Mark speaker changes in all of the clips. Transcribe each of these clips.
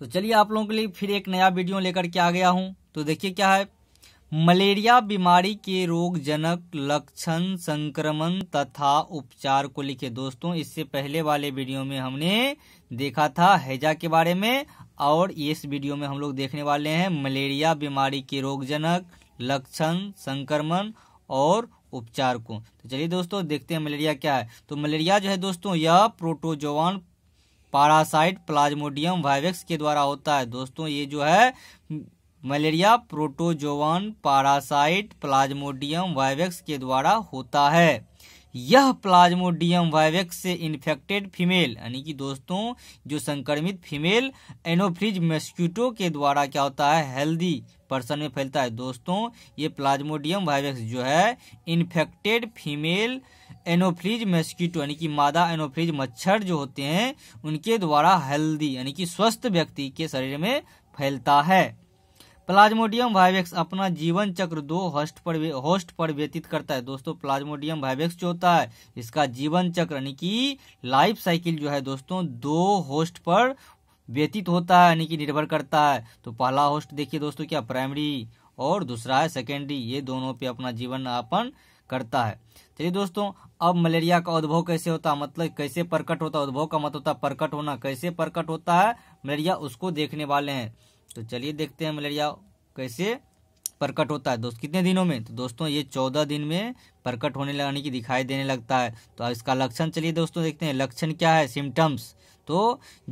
Speaker 1: तो चलिए आप लोगों के लिए फिर एक नया वीडियो लेकर के आ गया हूँ तो देखिए क्या है मलेरिया बीमारी के रोगजनक लक्षण संक्रमण तथा उपचार को लिखे दोस्तों इससे पहले वाले वीडियो में हमने देखा था हैजा के बारे में और इस वीडियो में हम लोग देखने वाले हैं मलेरिया बीमारी के रोगजनक लक्षण संक्रमण और उपचार को तो चलिए दोस्तों देखते हैं मलेरिया क्या है तो मलेरिया जो है दोस्तों यह प्रोटोजोवान पारासाइट प्लाज्मोडियम वाइवेक्स के द्वारा होता है दोस्तों ये जो है malaria protozoan parasite Plasmodium vivax के द्वारा होता है यह प्लाज्मोडियम वाइवेक्स से इन्फेक्टेड फीमेल यानी कि दोस्तों जो संक्रमित फीमेल एनोफ्रिज मेस्क्यूटो के द्वारा क्या होता है हेल्दी पर्सन में फैलता है दोस्तों ये प्लाज्मोडियम वाइवेक्स जो है इन्फेक्टेड फीमेल एनोफ्रीज मेस्किटो यानी कि मादा एनोफ्रीज मच्छर जो होते हैं उनके द्वारा हेल्दी यानी कि स्वस्थ व्यक्ति के शरीर में फैलता है प्लाज्मोडियम वाइवेक्स अपना जीवन चक्र दो होस्ट पर होस्ट पर व्यतीत करता है दोस्तों प्लाज्मोडियम वाइवेक्स जो होता है इसका जीवन चक्र यानी कि लाइफ साइकिल जो है दोस्तों दो होस्ट पर व्यतीत होता है यानी कि निर्भर करता है तो पहला होस्ट देखिए दोस्तों क्या प्राइमरी और दूसरा है सेकेंडरी ये दोनों पे अपना जीवन अपन करता है चलिए दोस्तों अब मलेरिया का उद्भव कैसे होता मतलब कैसे प्रकट होता है उद्भव का मत मतलब होता है प्रकट होना कैसे प्रकट होता है मलेरिया उसको देखने वाले हैं तो चलिए देखते हैं मलेरिया कैसे प्रकट होता है दोस्त कितने दिनों में तो दोस्तों ये चौदह दिन में प्रकट होने लगाने की दिखाई देने लगता है तो इसका लक्षण चलिए दोस्तों देखते हैं लक्षण क्या है सिम्टम्स तो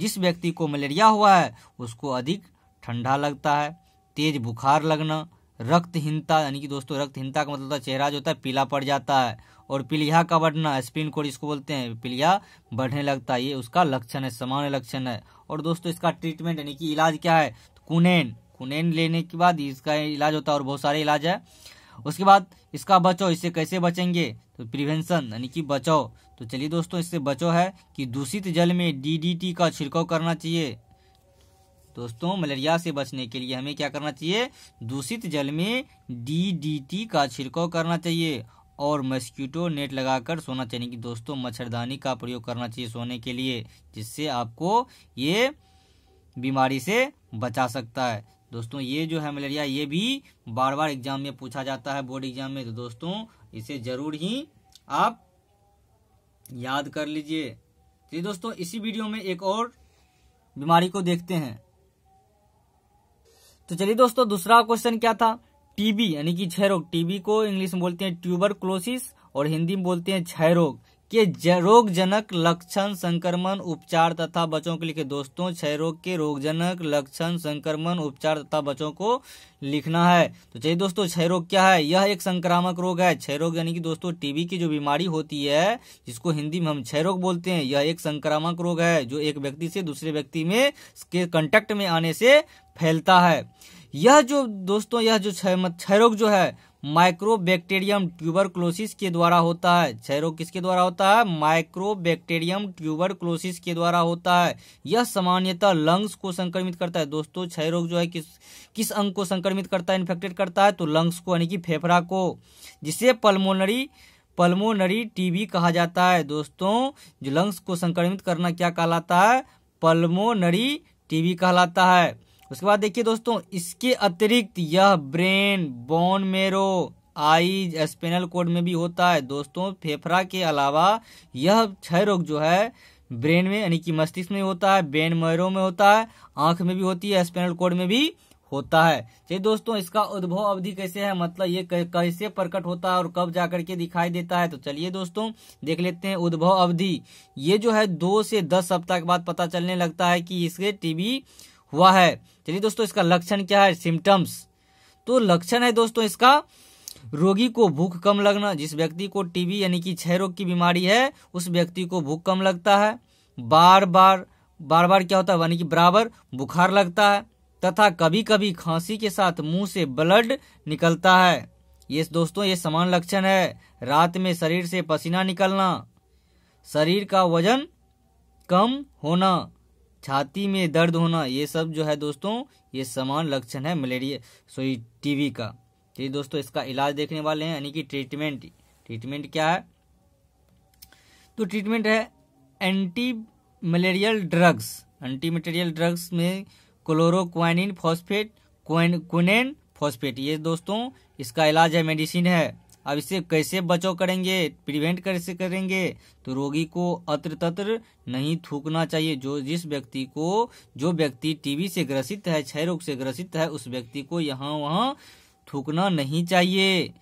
Speaker 1: जिस व्यक्ति को मलेरिया हुआ है उसको अधिक ठंडा लगता है तेज बुखार लगना रक्तहीनता यानी कि दोस्तों रक्तहीनता का मतलब तो चेहरा जो होता है पीला पड़ जाता है और पिलिया का बढ़ना स्पिन कोड इसको बोलते हैं पिलिया बढ़ने लगता है ये उसका लक्षण है सामान्य लक्षण है और दोस्तों इसका ट्रीटमेंट यानी कि इलाज क्या है तो कुनेन कुनेन लेने के बाद इसका इलाज होता है और बहुत सारे इलाज है उसके बाद इसका बचाव इससे कैसे बचेंगे तो प्रिवेंशन यानी कि बचाओ तो चलिए दोस्तों इससे बचाव है कि दूषित जल में डीडीटी का छिड़काव करना चाहिए दोस्तों मलेरिया से बचने के लिए हमें क्या करना चाहिए दूषित जल में डीडीटी का छिड़काव करना चाहिए और मस्कीटो नेट लगाकर सोना चाहिए कि दोस्तों मच्छरदानी का प्रयोग करना चाहिए सोने के लिए जिससे आपको ये बीमारी से बचा सकता है दोस्तों ये जो है मलेरिया ये भी बार बार एग्जाम में पूछा जाता है बोर्ड एग्जाम में तो दोस्तों इसे जरूर ही आप याद कर लीजिए तो दोस्तों इसी वीडियो में एक और बीमारी को देखते हैं तो चलिए दोस्तों दूसरा क्वेश्चन क्या था टीबी यानी कि क्षय रोग टीबी को इंग्लिश में बोलते हैं ट्यूबर क्लोसिस और हिंदी में बोलते हैं क्षय रोग के रोगजनक लक्षण संक्रमण उपचार तथा बच्चों के लिखे दोस्तों क्षय रोग के रोगजनक लक्षण संक्रमण उपचार तथा बच्चों को लिखना है तो चाहिए दोस्तों क्षय रोग क्या है यह एक संक्रामक रोग है क्षय रोग यानी कि दोस्तों टीबी की जो बीमारी होती है जिसको हिंदी में हम क्षय रोग बोलते हैं यह एक संक्रामक रोग है जो एक व्यक्ति से दूसरे व्यक्ति में के कंटेक्ट में आने से फैलता है यह जो दोस्तों यह जो क्षय क्षय रोग जो है माइक्रोबैक्टेरियम ट्यूबरक्लोसिस के द्वारा होता है क्षय रोग किसके द्वारा होता है माइक्रोबैक्टेरियम ट्यूबरक्लोसिस के द्वारा होता है यह सामान्यतः लंग्स को संक्रमित करता है दोस्तों क्षय रोग जो है किस किस अंग को संक्रमित करता है इन्फेक्टेड करता है तो लंग्स को यानी कि फेफड़ा को जिसे पल्मोनरी पल्मोनरी टीबी कहा जाता है दोस्तों जो लंग्स को संक्रमित करना क्या कहलाता है पल्मोनरी टीबी कहलाता है उसके बाद देखिए दोस्तों इसके अतिरिक्त यह ब्रेन बोन मेरो आई स्पेनल कोड में भी होता है दोस्तों फेफड़ा के अलावा यह क्षय रोग जो है ब्रेन में यानी कि मस्तिष्क में होता है ब्रेन मेरो में होता है आंख में भी होती है स्पेनल कोड में भी होता है चलिए दोस्तों इसका उद्भव अवधि कैसे है मतलब ये कैसे प्रकट होता है और कब जाकर के दिखाई देता है तो चलिए दोस्तों देख लेते हैं उद्भव अवधि ये जो है दो से दस सप्ताह के बाद पता चलने लगता है कि इसके टीबी हुआ है चलिए दोस्तों इसका लक्षण क्या है सिम्टम्स तो लक्षण है दोस्तों इसका रोगी को भूख कम लगना जिस व्यक्ति को टीबी यानी कि क्षय रोग की बीमारी है उस व्यक्ति को भूख कम लगता है बार बार बार बार क्या होता है यानी कि बराबर बुखार लगता है तथा कभी कभी खांसी के साथ मुंह से ब्लड निकलता है ये दोस्तों ये समान लक्षण है रात में शरीर से पसीना निकलना शरीर का वजन कम होना छाती में दर्द होना ये सब जो है दोस्तों ये समान लक्षण है मलेरिया सॉरी टीवी का ठीक तो दोस्तों इसका इलाज देखने वाले हैं यानी कि ट्रीटमेंट ट्रीटमेंट क्या है तो ट्रीटमेंट है anti malarial drugs anti material drugs में क्लोरोक्वाइनिन फॉस्फेट क्वनेन फॉस्फेट ये दोस्तों इसका इलाज है मेडिसिन है अब इससे कैसे बचाव करेंगे प्रिवेंट कैसे करेंगे तो रोगी को अत्र तत्र नहीं थूकना चाहिए जो जिस व्यक्ति को जो व्यक्ति टीबी से ग्रसित है क्षय रोग से ग्रसित है उस व्यक्ति को यहाँ वहाँ थूकना नहीं चाहिए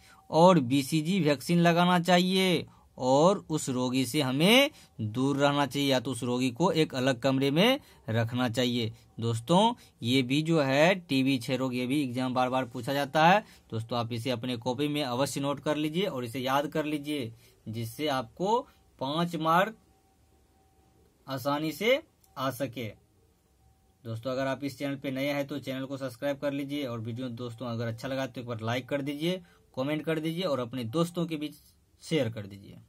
Speaker 1: और बीसीजी वैक्सीन लगाना चाहिए और उस रोगी से हमें दूर रहना चाहिए या तो उस रोगी को एक अलग कमरे में रखना चाहिए दोस्तों ये भी जो है टीबी क्षय रोग ये भी एग्जाम बार बार पूछा जाता है दोस्तों आप इसे अपने कॉपी में अवश्य नोट कर लीजिए और इसे याद कर लीजिए जिससे आपको पांच मार्क आसानी से आ सके दोस्तों अगर आप इस चैनल पे नए हैं तो चैनल को सब्सक्राइब कर लीजिए और वीडियो दोस्तों अगर अच्छा लगा तो एक बार लाइक कर दीजिए कमेंट कर दीजिए और अपने दोस्तों के बीच शेयर कर दीजिए